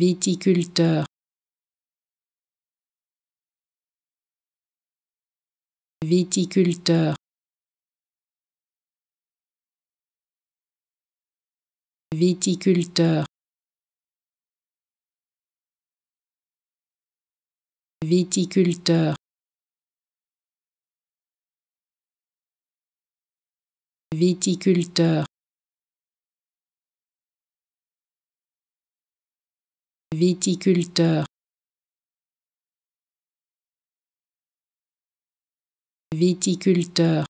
viticulteur viticulteur viticulteur viticulteur viticulteur viticulteur viticulteur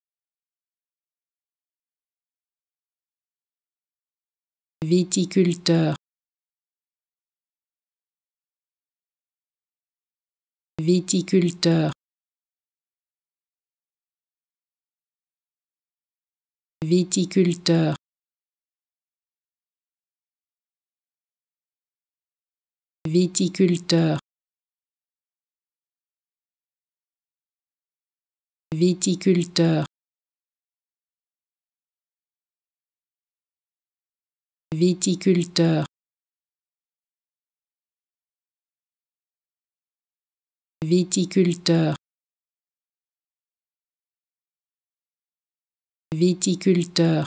viticulteur viticulteur viticulteur viticulteur viticulteur viticulteur viticulteur viticulteur